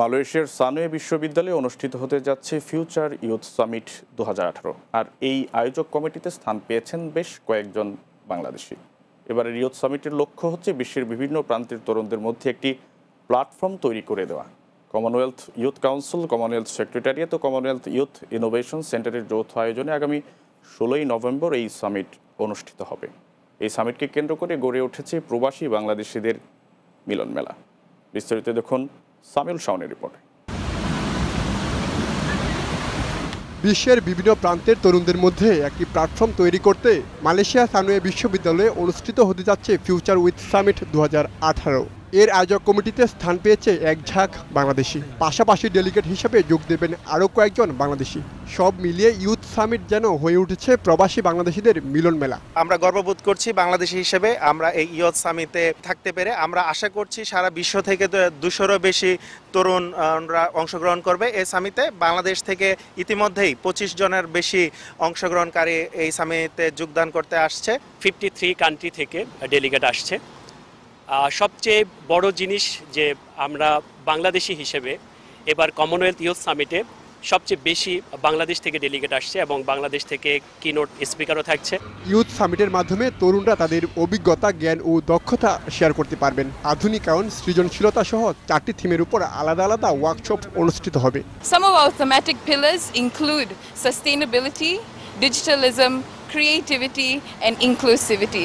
মালয়েশিয়ার সানওয়ে বিশ্ববিদ্যালয়ে অনুষ্ঠিত হতে যাচ্ছে ফিউচার ইউথ সামিট দু আর এই আয়োজক কমিটিতে স্থান পেয়েছেন বেশ কয়েকজন বাংলাদেশি এবারের ইয়ুথ সামিটের লক্ষ্য হচ্ছে বিশ্বের বিভিন্ন প্রান্তের তরুণদের মধ্যে একটি প্ল্যাটফর্ম তৈরি করে দেওয়া Commonwealth Youth Council Commonwealth Secretariat ও কমনওয়েলথ ইউথ ইনোভেশন সেন্টারের যৌথ আয়োজনে আগামী ষোলোই নভেম্বর এই সামিট অনুষ্ঠিত হবে এই সামিটকে কেন্দ্র করে গড়ে উঠেছে প্রবাসী বাংলাদেশিদের মিলনমেলা বিস্তারিত দেখুন সামিউল শাহনের রিপোর্ট বিশ্বের বিভিন্ন প্রান্তের তরুণদের মধ্যে একটি প্ল্যাটফর্ম তৈরি করতে মালয়েশিয়া সানুয়ে বিশ্ববিদ্যালয়ে অনুষ্ঠিত হতে যাচ্ছে ফিউচার উইথ সামিট দু এর আয়োজক কমিটিতে স্থান পেয়েছে এক ঝাঁক বাংলাদেশি পাশাপাশি ডেলিগেট হিসেবে যোগ দেবেন আরও কয়েকজন বাংলাদেশি সব মিলিয়ে ইউথ সামিট যেন হয়ে উঠেছে প্রবাসী বাংলাদেশিদের মিলন মেলা আমরা গর্ববোধ করছি বাংলাদেশি হিসেবে আমরা এই ইয়ত সামিতে থাকতে পেরে আমরা আশা করছি সারা বিশ্ব থেকে দুশোরও বেশি তরুণরা অংশগ্রহণ করবে এই সামিতে বাংলাদেশ থেকে ইতিমধ্যেই পঁচিশ জনের বেশি অংশগ্রহণকারী এই সামিতে যোগদান করতে আসছে ফিফটি থ্রি কান্ট্রি থেকে ডেলিগেট আসছে সবচেয়ে বড় জিনিস যে আমরা বাংলাদেশি হিসেবে এবার কমনওয়েলথ ইউথ সামিটে সবচেয়ে বেশি বাংলাদেশ থেকে ডেলিগেট আসছে এবং বাংলাদেশ থেকে কিনোট স্পিকারও থাকছে ইউথ সামিটের মাধ্যমে তরুণরা তাদের অভিজ্ঞতা জ্ঞান ও দক্ষতা শেয়ার করতে পারবেন আধুনিকায়ন সৃজনশীলতা সহ চারটি থিমের উপর আলাদা আলাদা ওয়ার্কশপ অনুষ্ঠিত হবে some of our thematic pillars include sustainability, digitalism creativity and inclusivity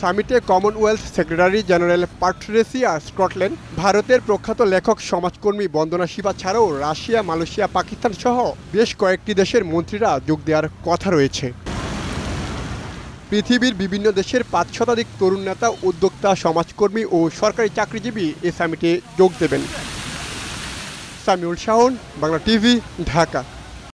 সামিটে Commonwealth Secretary General Patricia Scotland ভারতের প্রখ্যাত লেখক সমাজকর্মী বন্দনা শিবা ছাড়াও রাশিয়া মালয়েশিয়া পাকিস্তান সহ বেশ কয়েকটি দেশের মন্ত্রীরা যোগ দেওয়ার কথা রয়েছে পৃথিবীর বিভিন্ন দেশের পাঁচ শতাধিক তরুণ নেতা উদ্যোক্তা সমাজকর্মী ও সরকারি চাকরিজীবী এ সামিটে যোগ দেবেন সামিউল শাহন বাংলা টিভি ঢাকা